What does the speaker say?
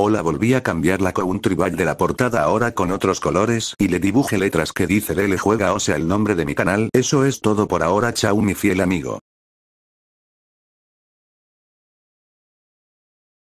Hola volví a cambiar la country bag de la portada ahora con otros colores y le dibuje letras que dice le juega o sea el nombre de mi canal. Eso es todo por ahora chao mi fiel amigo.